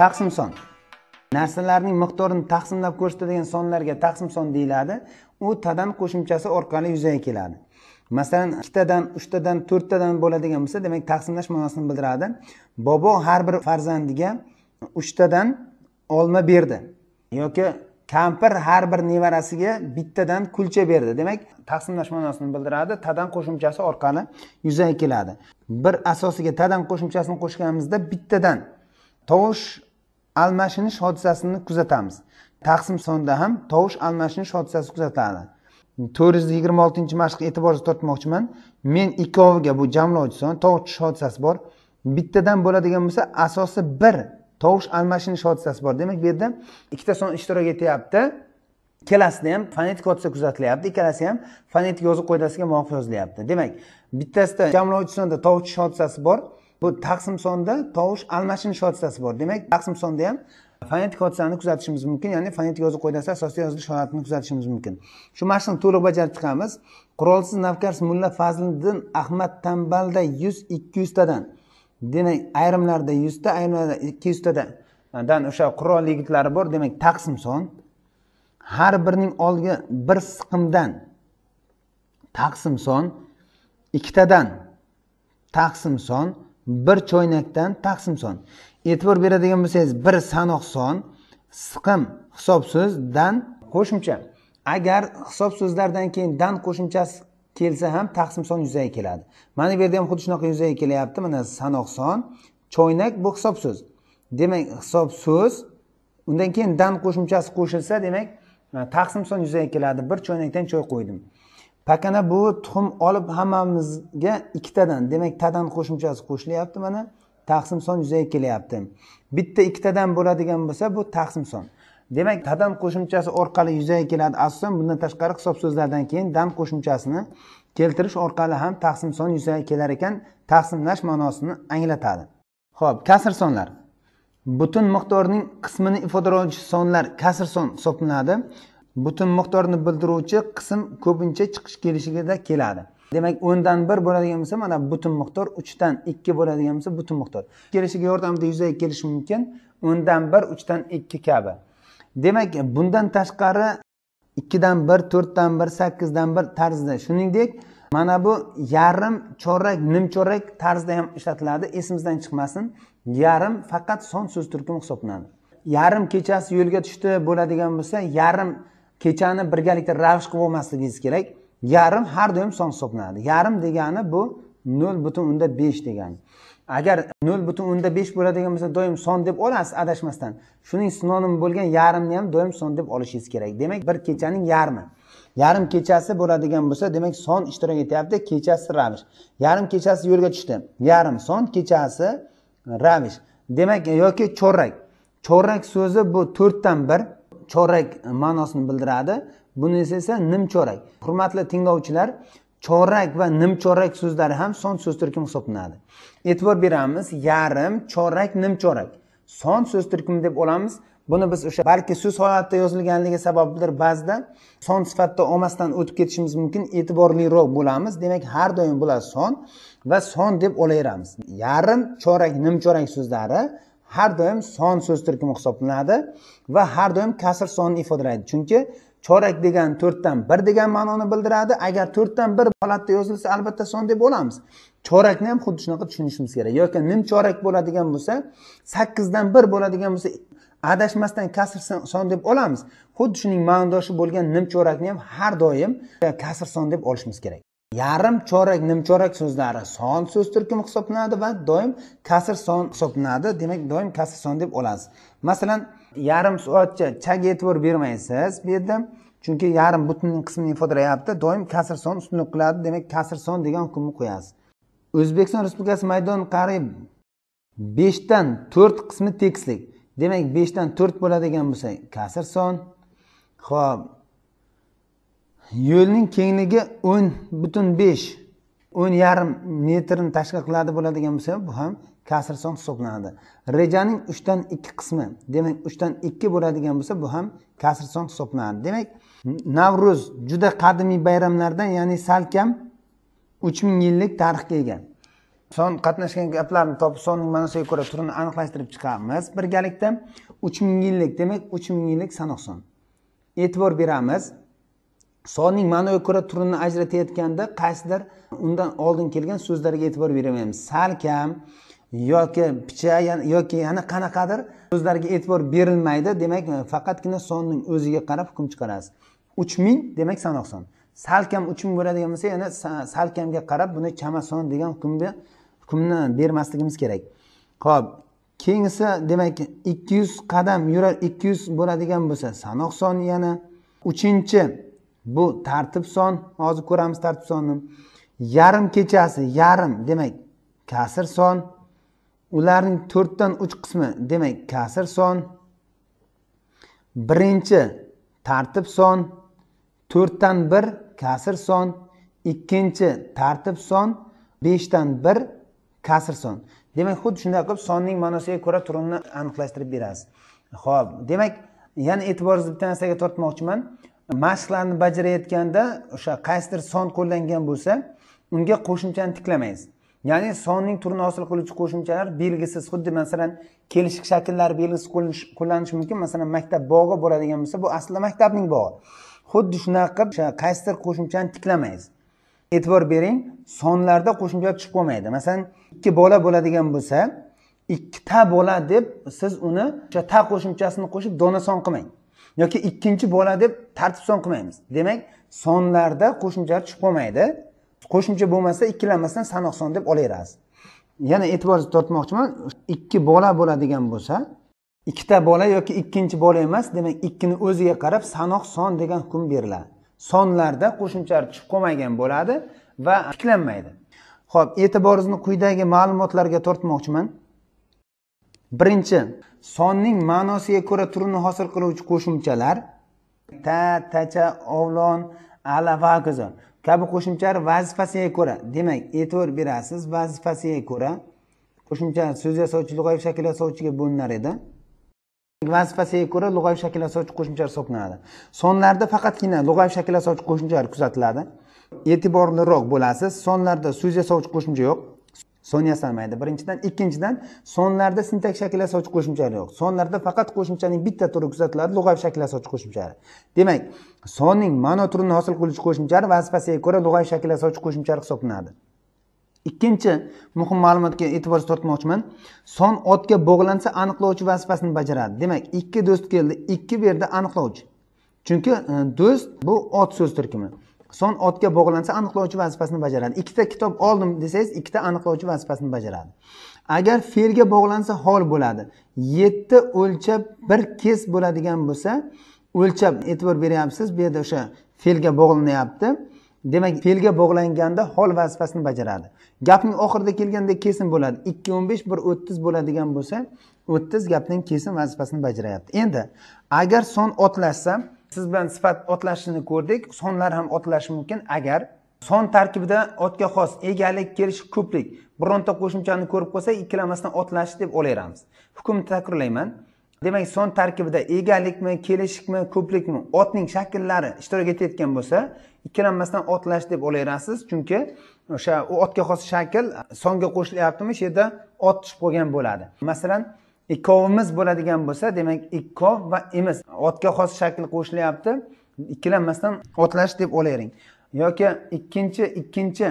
taqsim son narsalarning miqdorini taqsimlab ko'rsatadigan sonlarga taqsim son deyiladi u tadan qo'shimchasi orqali yuzaga keladi masalan ikkitadan uchtadan to'rttadan bo'ladigan bo'lsa demak taqsimlash ma'nosini bildiradi bobo har bir farzandiga uchtadan olma berdi yoki kampir har bir nevarasiga bittadan kulcha berdi demak taqsimlash ma'nosini bildiradi tadan qo'shimchasi orqali yuzaga keladi bir asosiga tadan qo'shimchasini qo'shganimizda bittadan tovush almashinish hodisasini kuzatamiz taqsim sonda ham tovush almashinish hodisasi kuzatiladi to'rt yuz yigirma oltinchi mashqqa e'tiboringizni tortmoqchiman men ikkoviga bu jamlovchi son tovush hodisasi bor bittadan bo'ladigan bo'lsa asosi bir tovush almashinish hodisasi bor demak bu yerda ikkita son ishtirok etyapti ikkalasida ham fonetik hodisa kuzatilyapti ikkalasi ham fonetik yozuv qoidasiga muvofiq yozilyapti demak bittasida jamlovchi sonda tovush hodisasi bor bu taqsimsonda tovush almashinish hodisasi bor demak taqsimsonda ham fonetik hodisani kuzatishimiz mumkin ya'ni fonetik yozuv qoidasi asosida yozilish holatini kuzatishimiz mumkin shu mashqni to'liq bajarib chiqamiz qurolsiz navkarsiz mulla fazliddin ahmad tambalda yuz ikki yuztadan demak ayrimlarda yuzta ayrimlarda ikki yuztadan o'sha qurolli yigitlari bor demak taqsimson har birining oldiga bir siqimdan taqsimson ikkitadan taqsimson bir choynakdan taqsim son e'tibor beradigan bo'lsangiz bir sanoq son siqim hisob so'zdan qo'shimcha agar hisob so'zlardan keyin dan qo'shimchasi kelsa ham taqsim son yuzaga keladi mana bu yerda ham xuddi shunaqa yuzaga kelyapti mana sanoq son choynak bu hisob so'z demak hisob so'z undan keyin dan qo'shimchasi qo'shilsa demak taqsim son yuzaga keladi bir choynakdan choy qo'ydim pakana bu tuxum olib hammamizga ikkitadan demak tadan qo'shimchasi qo'shilyapti mana taqsim son yuzaga kelyapti bitta ikkitadan bo'ladigan bo'lsa bu taqsim son demak tadan qo'shimchasi orqali yuzaga keladi asosan bundan tashqari hisob so'zlardan keyin dan qo'shimchasini keltirish orqali ham taqsim son yuzaga kelar ekan taqsimlash ma'nosini anglatadi ho'p kasr sonlar butun miqdorning qismini ifodalovchi sonlar kasr son hisoblanadi butun miqdorni bildiruvchi qism ko'pincha chiqish kelishigida keladi demak o'ndan bir bo'ladigan bo'lsa mana butun miqdor uchdan ikki bo'ladigan bo'lsa butun miqdor kelishiga yordamida yuzaga kelishi mumkin o'ndan bir uchdan ikki kabi demak bundan tashqari ikkidan bir to'rtdan bir sakkizdan bir tarzda shuningdek mana bu yarim chorak nimchorak tarzda ham ishlatiladi esimizdan chiqmasin yarim faqat son so'z turkumi hisoblanadi yarim kechasi yo'lga tushdi bo'ladigan bo'lsa yarim kechani birgalikda ravsh qilib olmasligingiz kerak yarim har doim son hisoblanadi yarim degani bu nol butun o'nda besh degani agar nol butun o'nda besh bo'ladigan bo'lsa doim son deb olasiz adashmasdan shuning sinonim bo'lgan yarimni ham doim son deb olishingiz kerak demak bir kechaning yarmi yarim kechasi bo'ladigan bo'lsa demak son ishtirok etyapti kechasi ravish yarim kechasi yo'lga tushdi yarim son kechasi ravish demak yoki chorak chorak so'zi bu to'rtdan bir chorak ma'nosini bildiradi bunisi esa nimchorak hurmatli tinglovchilar chorak va nimchorak so'zlari ham son so'z turkumi hisoblanadi e'tibor beramiz yarim chorak nimchorak son so'z turkumi deb olamiz buni biz o'sha balki so'z holatida yozilganligi sababidir ba'zida son sifatida olmasdan o'tib ketishimiz mumkin e'tiborliroq bo'lamiz demak har doim bular son va son deb olaveramiz yarim chorak nimchorak so'zlari har doim son so'z turkumi hisoblanadi va har doim kasr sonni ifodalaydi chunki chorak degan to'rtdan bir degan ma'noni bildiradi agar to'rtdan bir holatda yozilsa albatta son deb olamiz chorakni ham xuddi shunaqa tushunishimiz kerak yoki nim chorak bo'ladigan bo'lsa sakkizdan bir bo'ladigan bo'lsa adashmasdan kasr son deb olamiz xuddi shuning ma'nodoshi bo'lgan nim chorakni ham har doim kasr son deb olishimiz kerak yarim chorak nimchorak so'zlari son so'z turkumi hisoblanadi va doim kasr son hisoblanadi demak doim kasr son deb olasiz masalan yarim soatcha chaga e'tibor bermaysiz bu yerda chunki yarim butun qismini ifodalayapti doim kasr son ustunlik qiladi demak kasr son degan hukmni qo'yasiz o'zbekiston respublikasi maydon qariyb beshdan to'rt qismi tekislik demak beshdan to'rt bo'ladigan bo'lsa kasr son ho'p yo'lning kengligi o'n butun besh o'n yarim metrni tashkil qiladi bo'ladigan bo'lsa bu ham kasr son hisoblanadi rejaning uchdan ikki qismi demak uchdan ikki bo'ladigan bo'lsa bu ham kasr son hisoblanadi demak navro'z juda qadimiy bayramlardan ya'ni salkam uch ming yillik tarixga ega son qatnashgan gaplarni topib sonning manosiga ko'ra turini aniqlashtirib chiqamiz birgalikda uch ming yillik demak uch ming yillik sanoq son e'tibor beramiz sonning ma'noga ko'ra turini ajratayotganda qaysidir undan oldin kelgan so'zlarga e'tibor beraveramiz salkam yoki picha yoki yana qanaqadir so'zlarga e'tibor berilmaydi demak faqatgina sonning o'ziga qarab hukm chiqarasiz uch ming demak sanoq son salkam uch ming bo'ladigan bo'lsa yana salkamga qarab buni son degan hukmga hukmni bermasligimiz kerak ho'p keyingisi demak ikki yuz qadam yurar ikki yuz bo'ladigan bo'lsa sanoq son yana uchinchi bu tartib son hozir ko'ramiz tartib sonni yarim kechasi yarim demak kasr son ularning to'rtdan uch qismi demak kasr son birinchi tartib son to'rtdan bir kasr son ikkinchi tartib son beshdan bir kasr son demak xuddi shunday qilib sonning ma'nosiga ko'ra turini aniqlashtirib berasiz ho'p demak yana e'tiboringizni bitta narsaga tortmoqchiman mashqlarni bajarayotganda o'sha qaysidir son qo'llangan bo'lsa unga qo'shimchani tiklamaysiz ya'ni sonning turini hosil qiluvchi qo'shimchalar belgisiz xuddi masalan kelishik shakllari belgisi qo'llanishi mumkin masalan maktab bog'i bo'ladigan bo'lsa bu aslida maktabning bog'i xuddi shunaqa qilib o'sha qaysidir qo'shimchani tiklamaysiz e'tibor bering sonlarda qo'shimcha tushib qolmaydi masalan ikki bola bo'ladigan bo'lsa ikkita bola deb siz uni o'sha ta qo'shimchasini qo'shib dona son qilmang yoki ikkinchi bola deb tartib son qilmaymiz demak sonlarda qo'shimchalar tushib qolmaydi qo'shimcha bo'lmasa ikkilanmasdan sanoq son deb olaverasiz yana e'tibor tortmoqchiman ikki bola bo'ladigan bo'lsa ikkita bola yoki ikkinchi bola emas demak ikkini o'ziga qarab sanoq son degan hukm beriladi sonlarda qo'shimchalar chiqib qolmagan bo'ladi va tiklanmaydi ho'p e'tiboringizni quyidagi ma'lumotlarga tortmoqchiman birinchi sonning ma'nosiga ko'ra turini hosil qiluvchi qo'shimchalar ta tacha ovlon ala va hokazo kabi qo'shimchalar vazifasiga ko'ra demak e'tibor berasiz vazifasiga ko'ra qo'shimcha so'z yasovchi lug'aviy shakl yasovchiga bo'linar edi vazifasiga ko'ra lug'aviy shakl yasovchi qo'shimchalar hisoblanadi sonlarda faqatgina lug'aviy shakl yasovchi qo'shimchalar kuzatiladi e'tiborliroq bo'lasiz sonlarda so'z yasovchi qo'shimcha yo'q son yasalmaydi birinchidan ikkinchidan sonlarda sintak shakl yasovchi qo'shimchalar yo'q sonlarda faqat qo'shimchaning bitta turi kuzatiladi lug'aviy shakl yasovchi qo'shimchalar demak sonning ma'no turini hosil qiluvchi qo'shimchalar vazifasiga ko'ra lug'aviy shakl yasovchi qo'shimchalar hisoblanadi ikkinchi muhim ma'lumotga e'tibor tortmoqchiman son otga bog'lansa aniqlovchi vazifasini bajaradi demak ikki do'st keldi ikki bu yerda aniqlovchi chunki e, do'st bu ot so'z turkimi son otga bog'lansa aniqlovchi vazifasini bajaradi ikkita kitob oldim desangiz ikkita aniqlovchi vazifasini bajaradi agar fe'lga bog'lansa hol bo'ladi yetti o'lchab bir kes bo'ladigan bo'lsa o'lchab e'tibor beryapsiz bu yerda o'sha fe'lga bog'lanyapti demak fe'lga bog'langanda hol vazifasini bajaradi gapning oxirida kelganda kesim bo'ladi ikki o'n besh bir o'ttiz bo'ladigan bo'lsa o'ttiz gapning kesim vazifasini bajarayapti endi agar son otlashsa siz bilan sifat otlashini ko'rdik sonlar ham otlashi mumkin agar son tarkibida otga xos egalik kelish ko'plik bironta qo'shimchani ko'rib qolsa ikkilamasdan otlash deb olaveramiz hukmni takrorlayman demak son tarkibida egalikmi kelishikmi ko'plikmi otning shakllari ishtirok etayotgan bo'lsa ikkilanmasdan otlash deb olaverasiz chunki o'sha u otga xos shakl songa qo'shilyaptimi shu yerda ot tushib qolgan bo'ladi masalan ikkovimiz bo'ladigan bo'lsa demak ikkov va imiz otga xos shakl qo'shilyapti ikkilanmasdan otlash deb o'ylavering yoki ikkinchi ikkinchi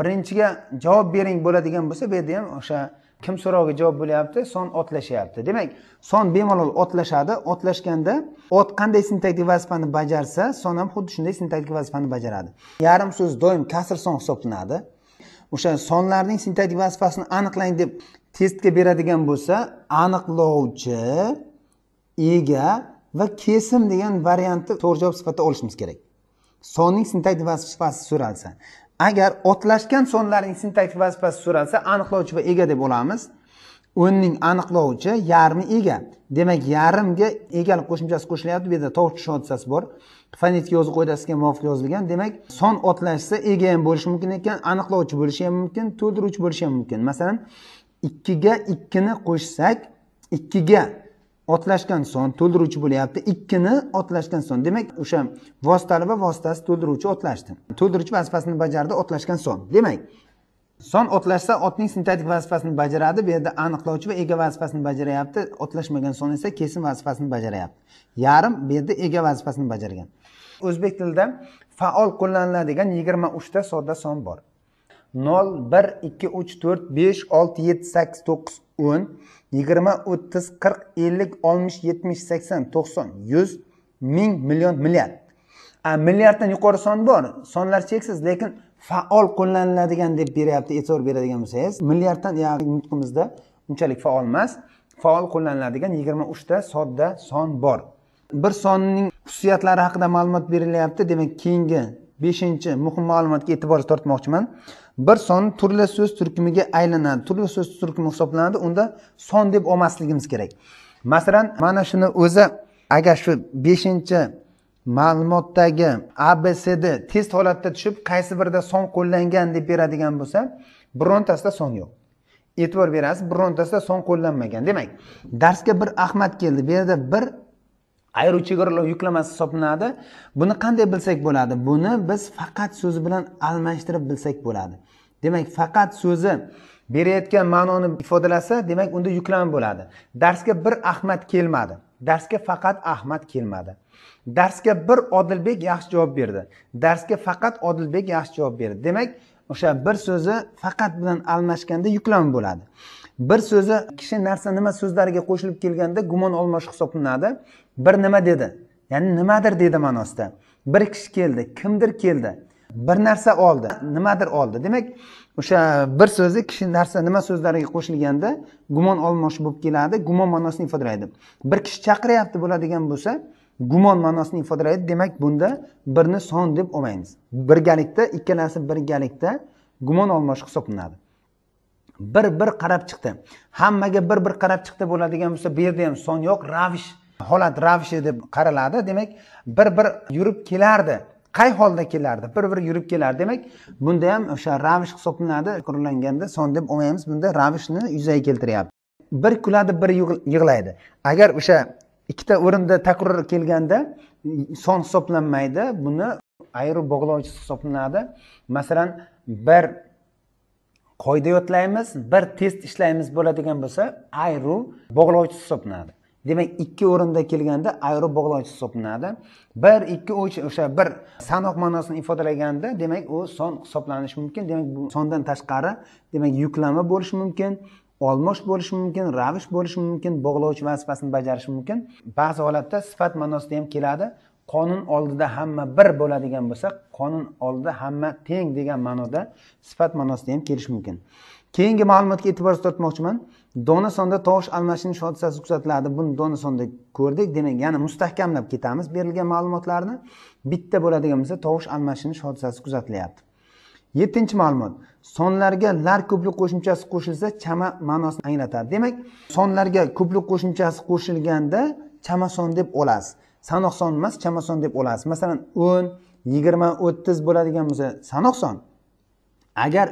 birinchiga javob bering bo'ladigan bo'lsa bu yerda ham o'sha kim so'roviga javob bo'lyapti son otlashyapti demak son bemalol otlashadi otlashganda ot qanday sintaktik vazifani bajarsa son ham xuddi shunday sintaktik vazifani bajaradi yarim so'z doim kasr son hisoblanadi o'sha sonlarning sintaktik vazifasini aniqlang deb testga beradigan bo'lsa aniqlovchi ega va kesim degan variantni to'g'ri javob sifatida olishimiz kerak sonning sintaktik vazifasi so'ralsa agar otlashgan sonlarning sintaktik vazifasi so'ralsa aniqlovchi va ega deb olamiz o'nning aniqlovchi yarmi ega demak yarimga egalik qo'shimchasi qo'shilyapti bu yerda tortish hodisasi bor fonetik yozuv qoidasiga muvofiq yozilgan demak son otlashsa ega ham bo'lishi mumkin ekan aniqlovchi bo'lishi ham mumkin to'ldiruvchi bo'lishi ham mumkin masalan ikkiga ikkini qo'shsak ikkiga otlashgan son to'ldiruvchi bo'lyapti ikkini otlashgan son demak o'sha vositali va vositasi to'ldiruvchi otlashdi to'ldiruvchi vazifasini bajardi otlashgan son demak son otlashsa otning sintetik vazifasini bajaradi bu yerda aniqlovchi va ega vazifasini bajaryapti otlashmagan son esa kesim vazifasini bajaryapti yarim bu yerda ega vazifasini bajargan o'zbek tilida faol qo'llaniladigan yigirma uchta sodda son bor nol bir ikki uch to'rt besh olti yetti sakkiz to'qqiz o'n yigirma o'ttiz qirq ellik oltmish yetmish sakson to'qson yuz ming million milliard milliarddan yuqori son bor sonlar cheksiz lekin faol qo'llaniladigan deb beryapti e'tibor beradigan bo'lsangiz milliarddan nutqimizda unchalik faol emas faol qo'llaniladigan yigirma uchta sodda son bor bir sonning xususiyatlari haqida ma'lumot berilyapti demak keyingi beshinchi muhim ma'lumotga e'tibor tortmoqchiman bir son turli so'z turkumiga aylanadi turli so'z turkumi hisoblanadi unda son deb olmasligimiz kerak masalan mana shuni o'zi agar shu beshinchi ma'lumotdagi abcd test holatda tushib qaysi birida son qo'llangan deb beradigan bo'lsa birontasida son yo'q e'tibor berasiz birontasida son qo'llanmagan demak darsga bir ahmad keldi bu yerda bir ayru chegaralar yuklamasi hisoblanadi buni qanday bilsak bo'ladi buni biz faqat so'zi bilan almashtirib bilsak bo'ladi demak faqat so'zi berayotgan ma'noni ifodalasa demak unda yuklama bo'ladi darsga bir ahmad kelmadi darsga faqat ahmad kelmadi darsga bir odilbek yaxshi javob berdi darsga faqat odilbek yaxshi javob berdi demak o'sha bir so'zi faqat bilan almashganda yuklama bo'ladi bir so'zi kishi narsa nima so'zlariga qo'shilib kelganda gumon olmosh hisoblanadi bir nima dedi ya'ni nimadir dedi ma'nosida bir kishi keldi kimdir keldi bir narsa oldi nimadir oldi demak o'sha bir so'zi kishi narsa nima so'zlariga qo'shilganda gumon olmosh bo'lib keladi gumon ma'nosini ifodalaydi bir kishi chaqiryapti bo'ladigan bo'lsa gumon ma'nosini ifodalaydi demak bunda birni son deb olmaymiz birgalikda ikkalasi birgalikda gumon olmosh hisoblanadi bir bir qarab chiqdi hammaga bir bir qarab chiqdi bo'ladigan bo'lsa bu yerda ham son yo'q ravish holat ravshi deb qaraladi demak bir bir yurib kelardi qay holda kelardi bir bir yurib kelardi demak bunda ham o'sha ravish hisoblanadi takrorlanganda son deb olmaymiz bunda ravishni yuzaga keltiryapti bir kuladi bir yig'laydi agar o'sha ikkita o'rinda takror kelganda son hisoblanmaydi buni ayru bog'lovchi hisoblanadi masalan bir qoida yodlaymiz bir test ishlaymiz bo'ladigan bo'lsa ayru bog'lovchi hisoblanadi demak ikki o'rinda kelganda ayro bog'lovchi hisoblanadi bir ikki uch o'sha bir sanoq ma'nosini ifodalaganda demak u son hisoblanishi mumkin demak bu sondan tashqari demak yuklama bo'lishi mumkin olmosh bo'lishi mumkin ravish bo'lishi mumkin bog'lovchi vazifasini bajarishi mumkin ba'zi holatda sifat ma'nosida ham keladi qonun oldida hamma bir bo'ladigan bo'lsa qonun oldida hamma teng degan ma'noda sifat ma'nosida ham kelishi mumkin keyingi ma'lumotga e'tibor tortmoqchiman dona sonda tovush almashinish hodisasi kuzatiladi buni dona ko'rdik demak yana mustahkamlab ketamiz berilgan ma'lumotlarni bitta bo'ladigan bo'lsa tovush almashinish hodisasi kuzatilyapti yettinchi ma'lumot sonlarga lar ko'plik qo'shimchasi qo'shilsa chama ma'nosini anglatadi demak sonlarga ko'plik qo'shimchasi qo'shilganda chama son deb olasiz sanoq son emas chama son deb olasiz masalan o'n yigirma o'ttiz bo'ladigan bo'lsa sanoq son agar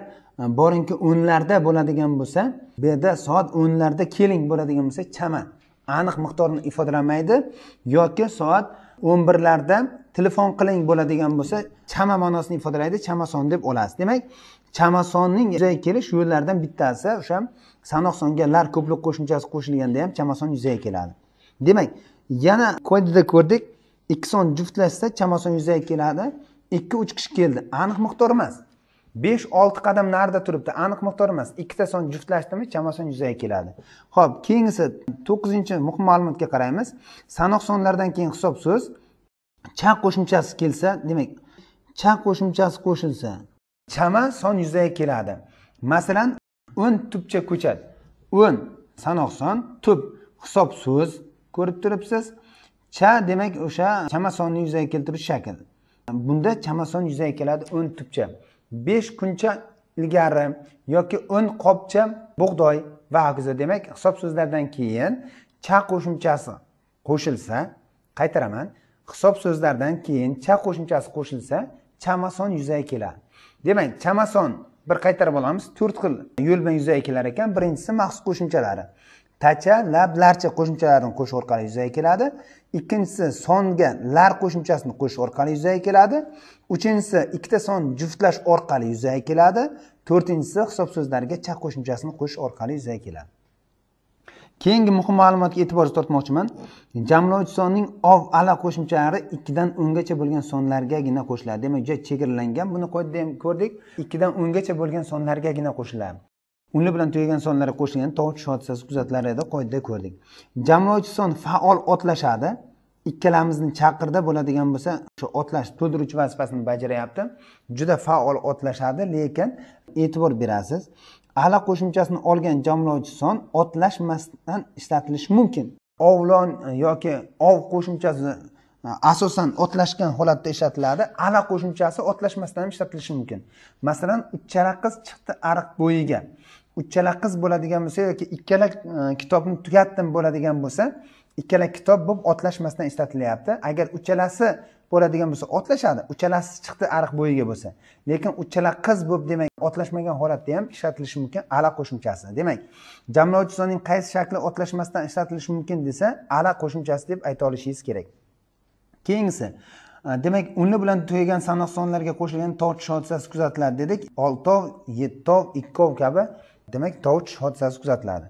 boringki o'nlarda bo'ladigan bo'lsa bu yerda soat o'nlarda keling bo'ladigan bo'lsa chaman aniq miqdorni ifodalamaydi yoki soat o'n birlarda telefon qiling bo'ladigan bo'lsa chama ma'nosini ifodalaydi chamason deb olasiz demak chamasonning yuzaga kelish yo'llaridan bittasi o'sha sanoq songa lar ko'plik qo'shimchasi qo'shilganda ham chamason yuzaga keladi demak yana qoidada ko'rdik ikki son juftlashsa chamason yuzaga keladi ikki uch kishi keldi aniq miqdor emas besh olti qadam narida turibdi aniq miqdor emas ikkita son juftlashdimi son yuzaga keladi ho'p keyingisi to'qqizinchi muhim ma'lumotga qaraymiz sanoq sonlardan keyin hisob so'z chaq qo'shimchasi kelsa demak chaq qo'shimchasi qo'shilsa chama son yuzaga keladi masalan o'n tupcha ko'chat o'n sanoq son tup hisob so'z ko'rib turibsiz cha demak o'sha chama sonni yuzaga keltirish shakl bunda chama son yuzaga keladi o'n tupcha besh kuncha ilgari yoki o'n qopcha bug'doy va hokazo demak hisob so'zlardan keyin cha qo'shimchasi qo'shilsa qaytaraman hisob so'zlardan keyin cha qo'shimchasi qo'shilsa chamason yuzaga keladi demak chamason bir qaytarib olamiz to'rt xil yo'l bilan yuzaga kelar ekan birinchisi maxsus qo'shimchalari tacha lablarcha qo'shimchalarini qo'shish orqali yuzaga keladi ikkinchisi songa lar qo'shimchasini qo'shish orqali yuzaga keladi uchinchisi ikkita son juftlash orqali yuzaga keladi to'rtinchisi hisob so'zlariga cha qo'shimchasini qo'shish orqali yuzaga keladi keyingi muhim ma'lumotga e'tibor tortmoqchiman jamlovchi sonning ov ala qo'shimchalari ikkidan o'ngacha bo'lgan sonlargagina qo'shiladi demak juda chegaralangan buni qoidada ham ko'rdik ikkidan o'ngacha bo'lgan sonlargagina qo'shiladi unli bilan tugagan sonlarga qo'shilgan tovush hodisasi kuzatlar edi qoidada ko'rdik jamlovchi son faol otlashadi ikkalamizni chaqirda bo'ladigan bo'lsa o'sha otlash to'ldiruvchi vazifasini bajaryapti juda faol otlashadi lekin e'tibor berasiz ala qo'shimchasini olgan jamlovchi son otlashmasdan ishlatilishi mumkin ovlon e, yoki ov qo'shimchasi e, asosan otlashgan holatda ishlatiladi ala qo'shimchasi otlashmasdan ham ishlatilishi mumkin masalan uchala qiz chiqdi ariq bo'yiga uchala qiz bo'ladigan bo'lsa yoki ikkala e, kitobni tugatdim bo'ladigan bo'lsa ikkala kitob bo'lib otlashmasdan ishlatilyapti agar uchalasi bo'ladigan bo'lsa otlashadi uchalasi chiqdi ariq bo'yiga bo'lsa lekin uchala qiz bo'lib demak otlashmagan holatda ham ishlatilishi mumkin ala qo'shimchasi demak jamlovchi sonning qaysi shakli otlashmasdan ishlatilishi mumkin desa ala qo'shimchasi deb ayta olishingiz kerak keyingisi e, demak unli bilan tugagan sanoq sonlarga qo'shilgan tortish hodisasi kuzatiladi dedik oltov yettov ikkov kabi demak tovush hodisasi kuzatiladi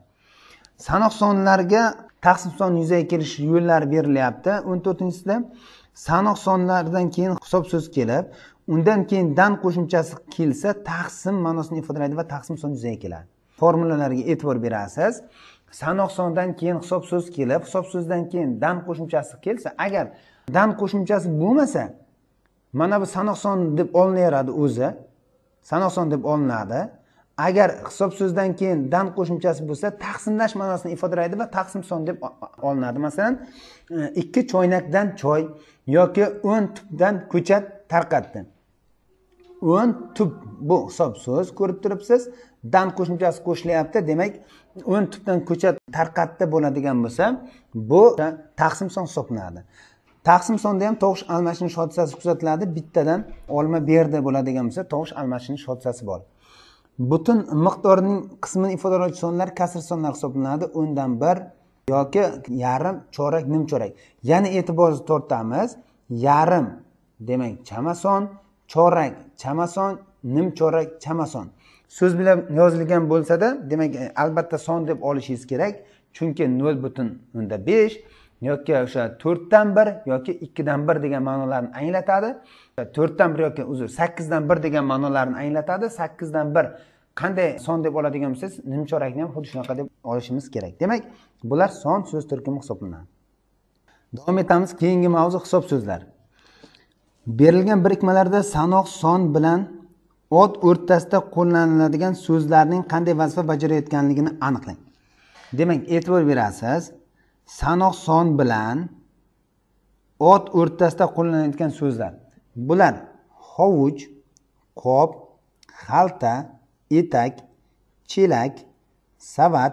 sanoq sonlarga taqsim son yuzaga kelish yo'llari berilyapti o'n to'rtinchisida sanoq sonlardan keyin hisob so'z kelib undan keyin dan qo'shimchasi kelsa taqsim ma'nosini ifodalaydi va taqsim son yuzaga keladi formulalarga e'tibor berasiz sanoq sondan keyin hisob so'z kelib hisob so'zdan keyin dan qo'shimchasi kelsa agar dan qo'shimchasi bo'lmasa mana bu sanoq son deb olinaveradi o'zi sanoq son deb olinadi agar hisob so'zdan keyin dan qo'shimchasi bo'lsa taqsimlash ma'nosini ifodalaydi va taqsim son deb olinadi masalan e, ikki choynakdan choy yoki o'n tubdan ko'chat tarqatdi o'n tub bu hisob so'z ko'rib turibsiz dan qo'shimchasi qo'shilyapti demak o'n tubdan ko'chat tarqatdi bo'ladigan bo'lsa bu taqsim son hisoblanadi taqsim sonda ham tovush almashinish hodisasi kuzatiladi bittadan olma berdi bo'ladigan bo'lsa tovush almashinish hodisasi bor butun miqdorning qismini ifodalovchi sonlar kasr sonlar hisoblanadi o'ndan bir yoki yarim chorak nimchorak ya'ni e'tiborni tortamiz yarim demak chama son chorak chama son nimchorak chama son so'z bilan yozilgan bo'lsada demak e, albatta son deb olishingiz kerak chunki nol butun o'nda besh yoki o'sha to'rtdan bir yoki ikkidan bir degan ma'nolarni anglatadi to'rtdan bir yoki uzr sakkizdan bir degan ma'nolarni anglatadi sakkizdan bir qanday son deb oladigan bo'lsangiz nimchorakni ham xuddi shunaqa deb olishimiz kerak demak bular son so'z turkumi hisoblanadi davom etamiz keyingi mavzu hisob so'zlar berilgan birikmalarda sanoq son bilan ot o'rtasida qo'llaniladigan so'zlarning qanday vazifa bajarayotganligini aniqlang demak e'tibor berasiz sanoq son bilan ot o'rtasida qo'llanayotgan so'zlar bular hovuch qop xalta etak chelak savat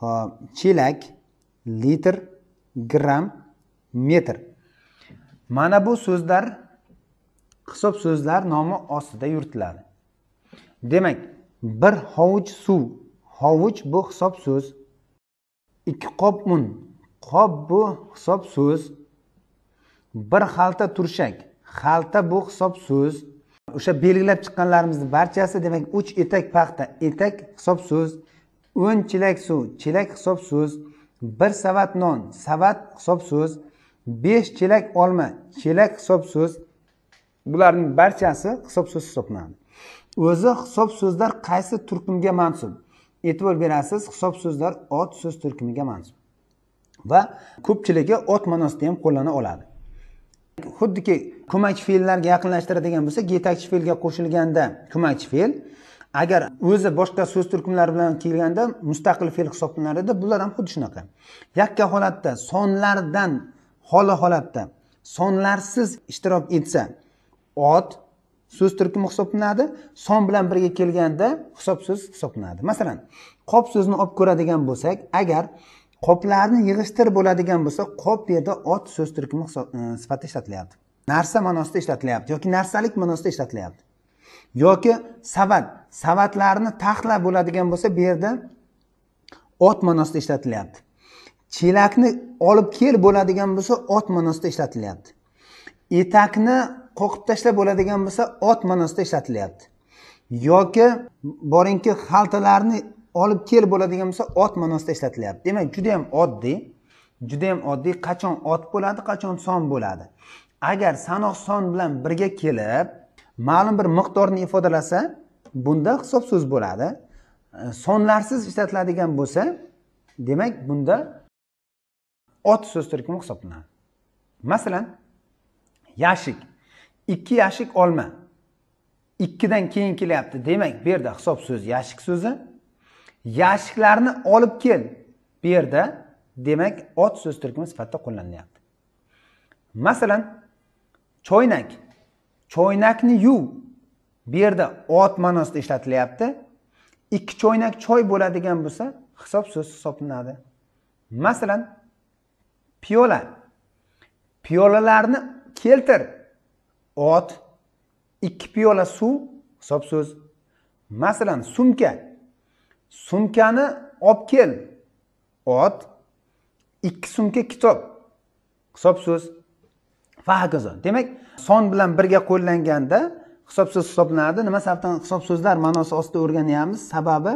hop chelak litr gram metr mana bu so'zlar hisob so'zlar nomi ostida yuritiladi demak bir hovuch suv hovuch bu hisob so'z ikki qop un qop bu hisob so'z bir xalta turshak xalta bu hisob so'z o'sha belgilab chiqqanlarimizni barchasi demak uch etak paxta etak hisob so'z o'n chelak suv chelak hisob so'z bir savat non savat hisob so'z besh chelak olma chelak hisob so'z bularning barchasi hisob so'z hisoblanadi o'zi hisob so'zlar qaysi turkumga mansub e'tibor berasiz hisob so'zlar ot so'z turkumiga mansub va ko'pchiligi ot manosida ham qo'llana oladi xuddiki ko'makchi fe'llarga yaqinlashtiradigan bo'lsak yetakchi fe'lga qo'shilganda ko'makchi fe'l agar o'zi boshqa so'z turkumlari bilan kelganda mustaqil fe'l hisoblanar edi bular ham xuddi shunaqa yakka holatda sonlardan holi holatda sonlarsiz ishtirok etsa ot so'z turkumi hisoblanadi son bilan birga kelganda hisob so'z hisoblanadi masalan qop so'zini olib ko'radigan bo'lsak agar qoplarni yig'ishtirib bo'ladigan bo'lsa qop bu yerda ot so'z turkumi e, sifatida ishlatilyapti narsa ma'nosida ishlatilyapti yoki narsalik ma'nosida ishlatilyapti yoki savat savatlarni taxla bo'ladigan bo'lsa bu yerda ot ma'nosida ishlatilyapti chelakni olib kel bo'ladigan bo'lsa ot ma'nosida ishlatilyapti etakni qoqib tashlab bo'ladigan bo'lsa ot ma'nosida ishlatilyapti yoki boringki xaltalarni olib kel bo'ladigan bo'lsa ot ma'nosida ishlatilyapti demak judayam oddiy judayam oddiy qachon ot bo'ladi qachon son bo'ladi agar sanoq son bilan birga kelib ma'lum bir miqdorni ifodalasa bunda hisob so'z bo'ladi e, sonlarsiz ishlatiladigan bo'lsa demak bunda ot so'z turkumi hisoblanadi masalan yashik ikki yashik olma ikkidan keyin kelyapti demak bu yerda hisob so'z yashik so'zi yashiklarni olib kel bu yerda demak ot so'z turkumi sifatida qo'llanilyapti masalan choynak choynakni yuv bu yerda ot ma'nosida ishlatilyapti ikki choynak choy bo'ladigan bo'lsa hisob so'z hisoblanadi masalan piyola piyolalarni keltir ot ikki piyola suv hisob so'z masalan sumka sumkani olib kel ot ikki sumka kitob hisob so'z va hokazo demak son bilan birga qo'llanganda hisob so'z hisoblanadi nima sababdan hisob so'zlar ma'nosi ostida o'rganyapmiz sababi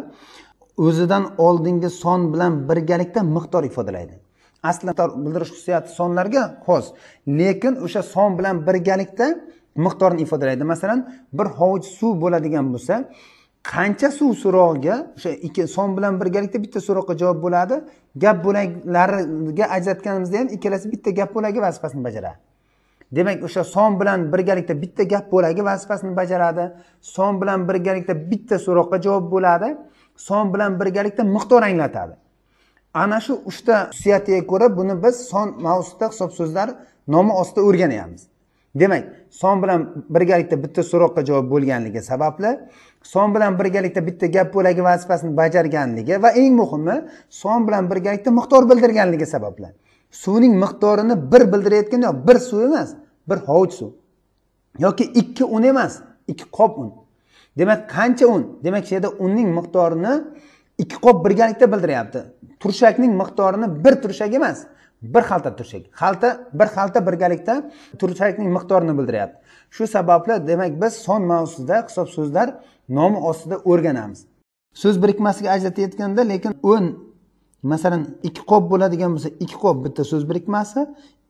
o'zidan oldingi son bilan birgalikda miqdor ifodalaydi asli miqdor bildirish xususiyati sonlarga xos lekin o'sha son bilan birgalikda miqdorni ifodalaydi masalan bir hovuch suv bo'ladigan bo'lsa qancha suv so'rog'iga o'sha ikki son bilan birgalikda bitta so'roqqa javob bo'ladi gap bo'laklariga ajratganimizda ham ikkalasi bitta gap bo'lagi vazifasini bajaradi demak o'sha son bilan birgalikda bitta gap bo'lagi vazifasini bajaradi son bilan birgalikda bitta so'roqqa javob bo'ladi son bilan birgalikda miqdor anglatadi ana shu uchta xususiyatiga ko'ra buni biz son mavzusida hisob so'zlar nomi ostida o'rganyapmiz demak son bilan birgalikda bitta so'roqqa javob bo'lganligi sababli son bilan birgalikda bitta gap bo'lagi vazifasini bajarganligi va eng muhimi son bilan birgalikda miqdor bildirganligi sababli suvning miqdorini bir bildirayotgan yo'q bir suv emas bir hovuch suv yoki ikki un emas ikki qop un demak qancha un demak shu yerda unning miqdorini ikki qop birgalikda bildiryapti turshakning miqdorini bir turshak emas bir xalta turshak xalta bir xalta birgalikda turshakning miqdorini bildiryapti shu sababli demak biz son mavzusida hisob so'zlar nomi ostida o'rganamiz so'z birikmasiga ajratayotganda lekin o'n masalan ikki qop bo'ladigan bo'lsa ikki qop bitta so'z birikmasi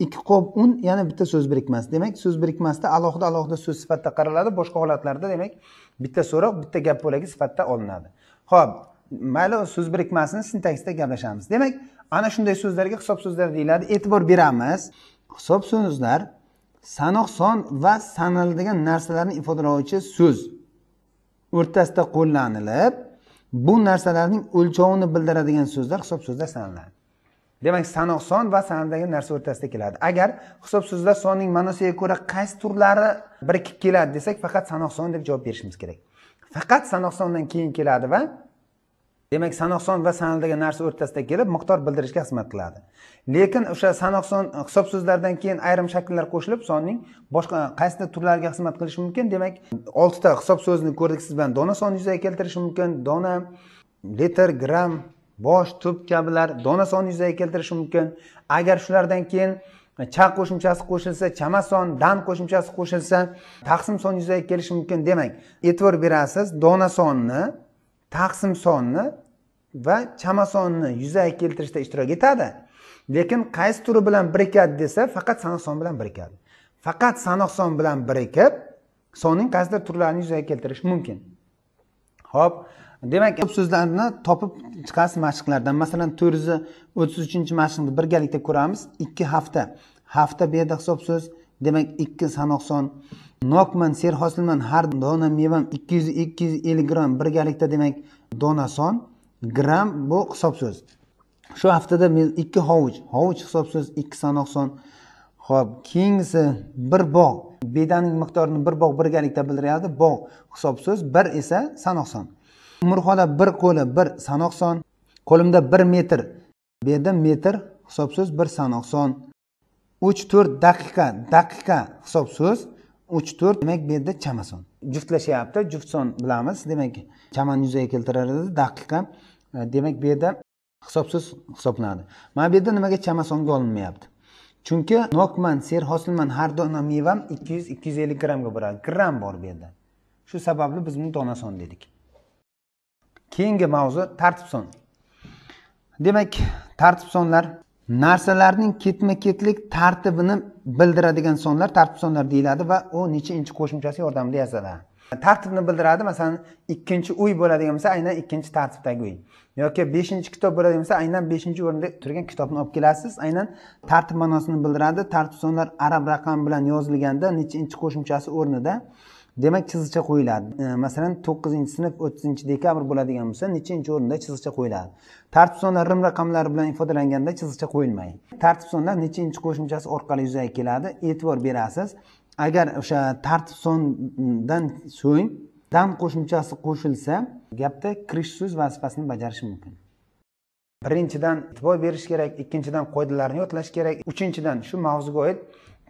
ikki qop un yana bitta so'z birikmasi demak so'z birikmasida alohida alohida so'z sifatida qaraladi boshqa holatlarda demak bitta so'roq bitta gap bo'lagi sifatida olinadi ho'p mayli so'z birikmasini sintaksda gaplashamiz demak ana shunday so'zlarga hisob so'zlar deyiladi e'tibor beramiz hisob so'zlar sanoq son va sanaladigan narsalarni ifodalovchi so'z o'rtasida qo'llanilib bu narsalarning o'lchovini bildiradigan so'zlar hisob so'zlar sanaladi demak sanoq son va sandagi narsa o'rtasida keladi agar hisob so'zlar sonning ma'nosiga ko'ra qaysi turlari birikib keladi desak faqat sanoq son deb javob berishimiz kerak faqat sanoq sondan keyin keladi va demak sanoqson va sanal narsa o'rtasida kelib miqdor bildirishga xizmat qiladi lekin o'sha sanoqson hisob so'zlardan keyin ayrim shakllar qo'shilib sonning boshqa qaysidir turlariga xizmat qilishi mumkin demak oltita hisob so'zini ko'rdik siz bilan dona sonni yuzaga keltirishi mumkin dona litr gramm bosh tup kabilar dona sonni yuzaga keltirishi mumkin agar shulardan keyin chaq qo'shimchasi qo'shilsa chamason dan qo'shimchasi qo'shilsa taqsim son yuzaga kelishi mumkin demak e'tibor berasiz dona sonni taqsim sonni va chamasonni yuzaga keltirishda ishtirok etadi lekin qaysi turi bilan birikadi desa faqat sanoq son bilan birikadi faqat sanoq son bilan birikib sonning qaysidir turlarini yuzaga keltirish mumkin ho'p demak ko'p so'zlarni topib chiqasiz mashqlardan masalan to'rt yuz o'ttiz uchinchi mashqni birgalikda ko'ramiz ikki hafta hafta hisob so'z demak ikki sanoq son nokman serhosilman har dona mevam ikki yuz ikki yuz ellik gramm birgalikda demak dona son gramm bu hisob so'z shu haftada men ikki hovuch hovuch hisob so'z ikki sanoq son ho'p keyingisi bir bog' bedaning miqdorini bir bog' birgalikda bildiryapti bog' hisob so'z bir esa sanoq son umurxoda bir qo'li bir sanoq son qo'limda bir metr bu yerda metr hisob so'z bir sanoq son uch to'rt daqiqa daqiqa hisob so'z uch to'rt demak bu yerda chamason juftlashyapti juft son bilamiz demak chamani yuzaga keltirar edi daqiqa e, demak bu yerda hisobsiz hisoblanadi mana bu yerda nimaga songa olinmayapti chunki nokman serhosilman har dona mevam ikki yuz ikki yuz ellik grammga boradi gramm bor bu yerda shu sababli biz buni son dedik keyingi mavzu tartib son demak tartib sonlar narsalarning ketma ketlik tartibini bildiradigan sonlar tartib sonlar deyiladi va u nechinchi qo'shimchasi yordamida yasaladi tartibni bildiradi masalan ikkinchi uy bo'ladigan bo'lsa aynan ikkinchi tartibdagi uy yoki beshinchi kitob bo'ladigan bo'lsa aynan beshinchi o'rinda turgan kitobni olib kelasiz aynan tartib ma'nosini bildiradi tartib sonlar arab raqami bilan yozilganda nechinchi qo'shimchasi o'rnida demak chiziqcha qo'yiladi masalan to'qqizinchi sinf o'ttizinchi dekabr bo'ladigan bo'lsa nechinchi o'rinda chiziqcha qo'yiladi tartib sonlar rim raqamlari bilan ifodalanganda chiziqcha qo'yilmaydi tartib sonlar nechinchi qo'shimchasi orqali yuzaga keladi e'tibor berasiz agar o'sha tartib sondan so'ng dam qo'shimchasi qo'shilsa gapda kirish so'z vazifasini bajarish mumkin birinchidan e'tibor berish kerak ikkinchidan qoidalarni yodlash kerak uchinchidan shu mavzuga oid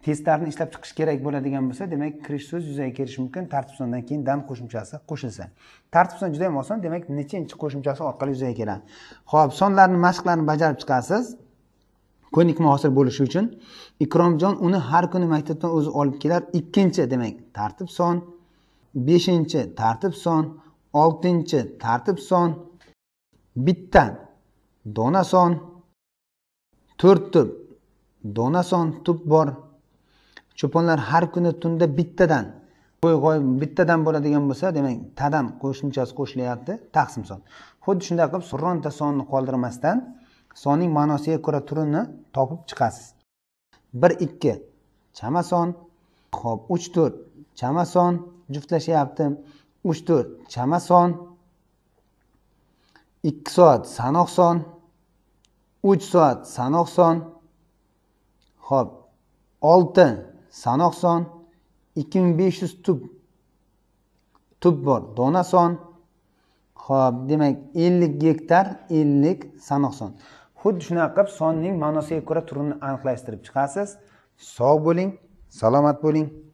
testlarni ishlab chiqish kerak bo'ladigan bo'lsa demak kirish so'z yuzaga kelishi mumkin tartib sondan keyin dan qo'shimchasi qo'shilsa tartib son juda ham oson demak nechinchi qo'shimchasi orqali yuzaga keladi ho'p sonlarni mashqlarini bajarib chiqasiz ko'nikma hosil bo'lishi uchun ikromjon uni har kuni maktabdan o'zi olib kelar ikkinchi demak tartib son beshinchi tartib son oltinchi tartib son bitta dona son to'rtta dona son tub bor cho'ponlar har kuni tunda bittadan qo'y qo'y bittadan bo'ladigan bo'lsa demak tadam qo'shimchasi qo'shilyapti taqsim son xuddi shunday qilib bironta sonni qoldirmasdan sonning ma'nosiga ko'ra turini topib chiqasiz bir ikki chama son ho'p uch to'rt chama son juftlashyapti uch to'rt chama son ikki soat sanoq son uch soat sanoq son ho'p olti sanoq son ikki ming besh yuz tub tub bor dona son ho'p demak ellik gektar ellik sanoq son xuddi shunaqa qilib sonning ma'nosiga ko'ra turini aniqlashtirib chiqasiz sog' bo'ling salomat bo'ling